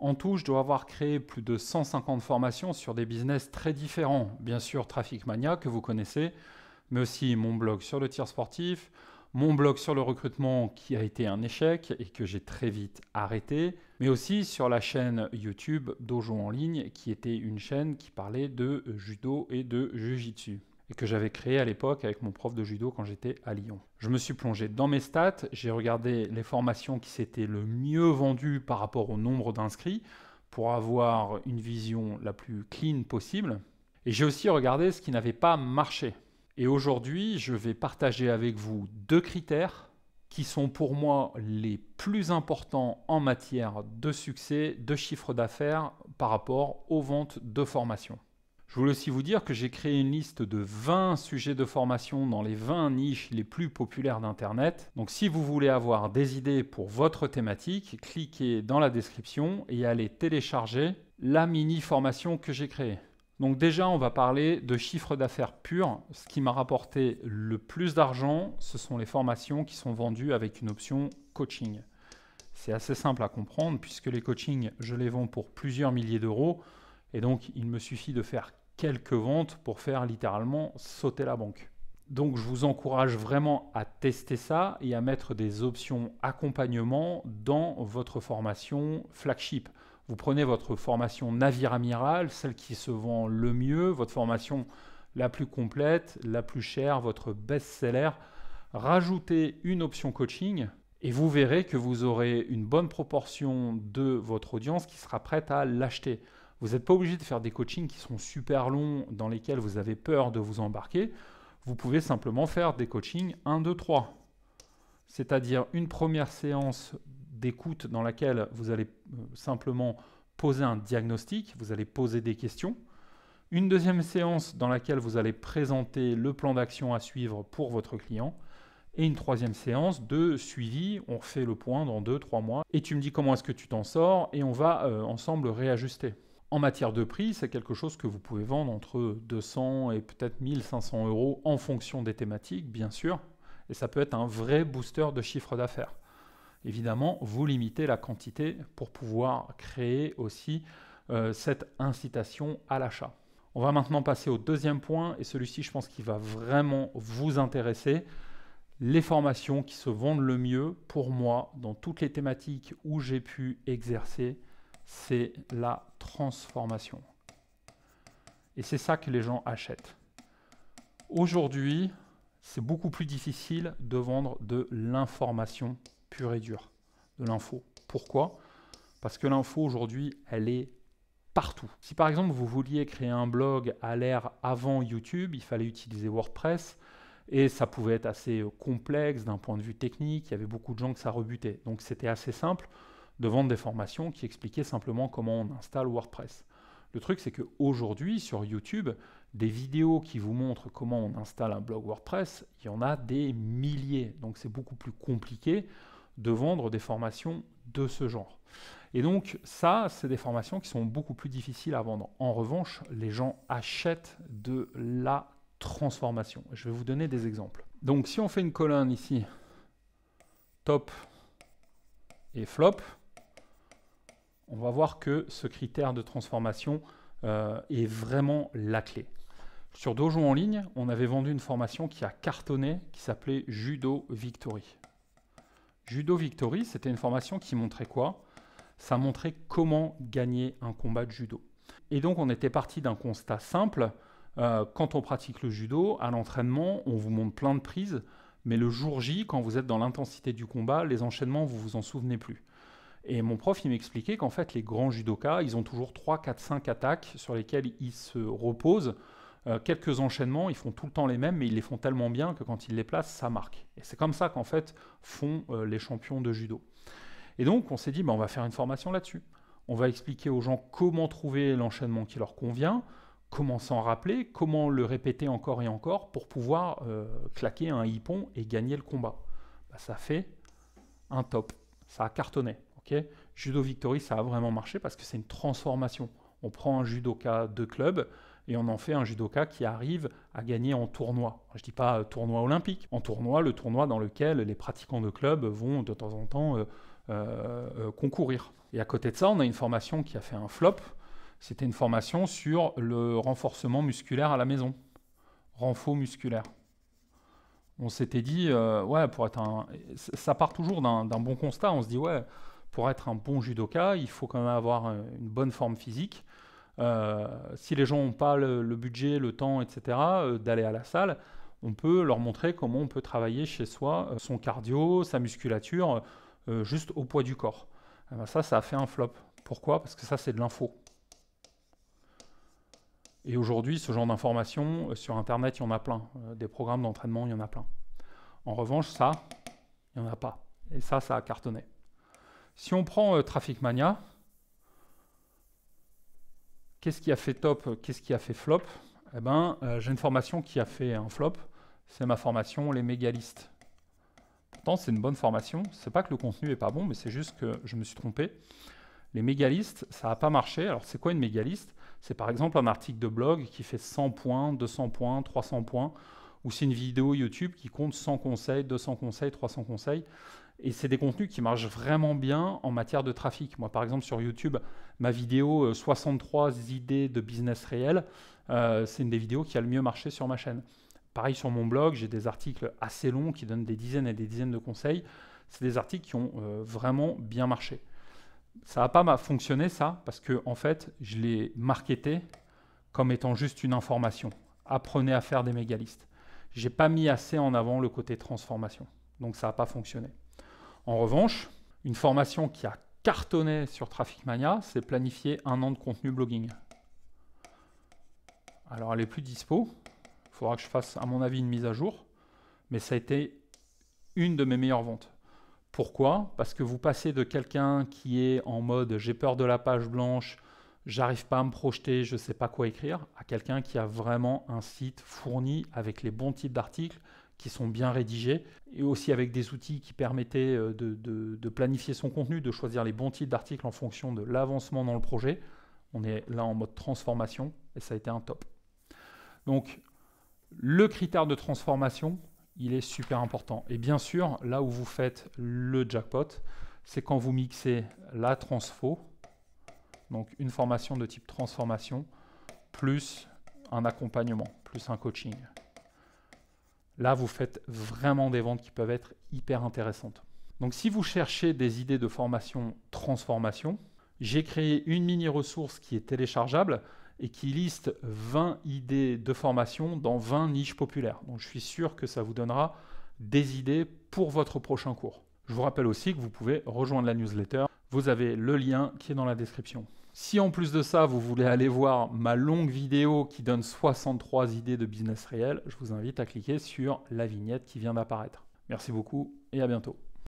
En tout, je dois avoir créé plus de 150 formations sur des business très différents. Bien sûr, Trafic Mania, que vous connaissez, mais aussi mon blog sur le tir sportif, mon blog sur le recrutement qui a été un échec et que j'ai très vite arrêté, mais aussi sur la chaîne YouTube Dojo en ligne, qui était une chaîne qui parlait de judo et de jujitsu et que j'avais créé à l'époque avec mon prof de judo quand j'étais à Lyon. Je me suis plongé dans mes stats, j'ai regardé les formations qui s'étaient le mieux vendues par rapport au nombre d'inscrits pour avoir une vision la plus clean possible. Et j'ai aussi regardé ce qui n'avait pas marché. Et aujourd'hui, je vais partager avec vous deux critères qui sont pour moi les plus importants en matière de succès, de chiffre d'affaires par rapport aux ventes de formations. Je voulais aussi vous dire que j'ai créé une liste de 20 sujets de formation dans les 20 niches les plus populaires d'Internet. Donc si vous voulez avoir des idées pour votre thématique, cliquez dans la description et allez télécharger la mini-formation que j'ai créée. Donc déjà, on va parler de chiffre d'affaires pur. Ce qui m'a rapporté le plus d'argent, ce sont les formations qui sont vendues avec une option coaching. C'est assez simple à comprendre puisque les coachings, je les vends pour plusieurs milliers d'euros. Et donc, il me suffit de faire quelques ventes pour faire littéralement sauter la banque. Donc, je vous encourage vraiment à tester ça et à mettre des options accompagnement dans votre formation flagship. Vous prenez votre formation navire amiral, celle qui se vend le mieux, votre formation la plus complète, la plus chère, votre best-seller. Rajoutez une option coaching et vous verrez que vous aurez une bonne proportion de votre audience qui sera prête à l'acheter. Vous n'êtes pas obligé de faire des coachings qui sont super longs, dans lesquels vous avez peur de vous embarquer. Vous pouvez simplement faire des coachings 1, 2, 3. C'est-à-dire une première séance d'écoute dans laquelle vous allez euh, simplement poser un diagnostic, vous allez poser des questions. Une deuxième séance dans laquelle vous allez présenter le plan d'action à suivre pour votre client. Et une troisième séance de suivi, on fait le point dans 2-3 mois. Et tu me dis comment est-ce que tu t'en sors et on va euh, ensemble réajuster en matière de prix, c'est quelque chose que vous pouvez vendre entre 200 et peut-être 1500 euros en fonction des thématiques, bien sûr. Et ça peut être un vrai booster de chiffre d'affaires. Évidemment, vous limitez la quantité pour pouvoir créer aussi euh, cette incitation à l'achat. On va maintenant passer au deuxième point, et celui-ci, je pense qu'il va vraiment vous intéresser. Les formations qui se vendent le mieux, pour moi, dans toutes les thématiques où j'ai pu exercer, c'est la transformation. Et c'est ça que les gens achètent. Aujourd'hui, c'est beaucoup plus difficile de vendre de l'information pure et dure, de l'info. Pourquoi Parce que l'info aujourd'hui, elle est partout. Si par exemple vous vouliez créer un blog à l'ère avant YouTube, il fallait utiliser WordPress et ça pouvait être assez complexe d'un point de vue technique, il y avait beaucoup de gens que ça rebutait. Donc c'était assez simple de vendre des formations qui expliquaient simplement comment on installe WordPress. Le truc, c'est qu'aujourd'hui, sur YouTube, des vidéos qui vous montrent comment on installe un blog WordPress, il y en a des milliers. Donc c'est beaucoup plus compliqué de vendre des formations de ce genre. Et donc ça, c'est des formations qui sont beaucoup plus difficiles à vendre. En revanche, les gens achètent de la transformation. Je vais vous donner des exemples. Donc si on fait une colonne ici, top et flop, on va voir que ce critère de transformation euh, est vraiment la clé. Sur Dojo en ligne, on avait vendu une formation qui a cartonné, qui s'appelait Judo Victory. Judo Victory, c'était une formation qui montrait quoi Ça montrait comment gagner un combat de judo. Et donc on était parti d'un constat simple. Euh, quand on pratique le judo, à l'entraînement, on vous montre plein de prises, mais le jour J, quand vous êtes dans l'intensité du combat, les enchaînements, vous vous en souvenez plus. Et mon prof, il m'expliquait qu'en fait, les grands judokas, ils ont toujours 3, 4, 5 attaques sur lesquelles ils se reposent. Euh, quelques enchaînements, ils font tout le temps les mêmes, mais ils les font tellement bien que quand ils les placent, ça marque. Et c'est comme ça qu'en fait font euh, les champions de judo. Et donc, on s'est dit, bah, on va faire une formation là-dessus. On va expliquer aux gens comment trouver l'enchaînement qui leur convient, comment s'en rappeler, comment le répéter encore et encore pour pouvoir euh, claquer un hippon et gagner le combat. Bah, ça fait un top. Ça a cartonné judo Victory, ça a vraiment marché parce que c'est une transformation. On prend un judoka de club et on en fait un judoka qui arrive à gagner en tournoi. Je ne dis pas euh, tournoi olympique, en tournoi, le tournoi dans lequel les pratiquants de club vont de temps en temps euh, euh, concourir. Et à côté de ça, on a une formation qui a fait un flop. C'était une formation sur le renforcement musculaire à la maison, renfo musculaire on s'était dit, ouais, pour être un... Ça part toujours d'un bon constat, on se dit, ouais, pour être un bon judoka, il faut quand même avoir une bonne forme physique. Euh, si les gens n'ont pas le, budget, le temps, etc., euh, d'aller à la salle, on peut leur montrer comment on peut travailler chez soi euh, son cardio, sa musculature, juste au poids du corps. Eh ben, ça, ça a fait un flop. Pourquoi Parce que ça, c'est de l'info. Et aujourd'hui, ce genre d'information sur Internet, il y en a plein. des programmes d'entraînement, il y en a plein. En revanche, ça, il n'y en a pas. Et ça, ça a cartonné. Si on prend euh, Traffic Mania, qu'est-ce qui a fait top, euh, qu'est-ce qui a fait flop Eh ben, euh, j'ai une formation qui a fait un flop. C'est ma formation, les mégalistes. Pourtant, c'est une bonne formation. C'est pas que le contenu est pas bon, mais c'est juste que je me suis trompé. Les mégalistes, ça n'a pas marché. Alors, c'est quoi une mégaliste C'est par exemple un article de blog qui fait 100 points, 200 points, 300 points ou c'est une vidéo YouTube qui compte 100 conseils, 200 conseils, 300 conseils. Et c'est des contenus qui marchent vraiment bien en matière de trafic. Moi, par exemple, sur YouTube, ma vidéo 63 euh, idées de business réel, euh, c'est une des vidéos qui a le mieux marché sur ma chaîne. Pareil sur mon blog, j'ai des articles assez longs qui donnent des dizaines et des dizaines de conseils. C'est des articles qui ont euh, vraiment bien marché. Ça n'a pas fonctionné ça parce que en fait, je l'ai marketé comme étant juste une information. Apprenez à faire des mégalistes j'ai pas mis assez en avant le côté transformation. Donc ça n'a pas fonctionné. En revanche, une formation qui a cartonné sur Traffic Mania, c'est planifier un an de contenu blogging. Alors elle est plus dispo. Il faudra que je fasse, à mon avis, une mise à jour. Mais ça a été une de mes meilleures ventes. Pourquoi Parce que vous passez de quelqu'un qui est en mode j'ai peur de la page blanche, j'arrive pas à me projeter, je sais pas quoi écrire, à quelqu'un qui a vraiment un site fourni avec les bons types d'articles qui sont bien rédigés et aussi avec des outils qui permettaient euh, de, de planifier son contenu, de choisir les bons types d'articles en fonction de l'avancement dans le projet. On est là en mode transformation et ça a été un top. Donc, le critère de transformation, il est super important. Et bien sûr, là où vous faites le jackpot, c'est quand vous mixez la transfo, donc une formation de type transformation, plus un accompagnement, plus un coaching. Là, vous faites vraiment des ventes qui peuvent être hyper intéressantes. Donc si vous cherchez des idées de formation transformation, j'ai créé une mini-ressource qui est téléchargeable et qui liste 20 idées de formation dans 20 niches populaires. Donc je suis sûr que ça vous donnera des idées pour votre prochain cours. Je vous rappelle aussi que vous pouvez rejoindre la newsletter vous avez le lien qui est dans la description. Si en plus de ça, vous voulez aller voir ma longue vidéo qui donne 63 idées de business réel, je vous invite à cliquer sur la vignette qui vient d'apparaître. Merci beaucoup et à bientôt.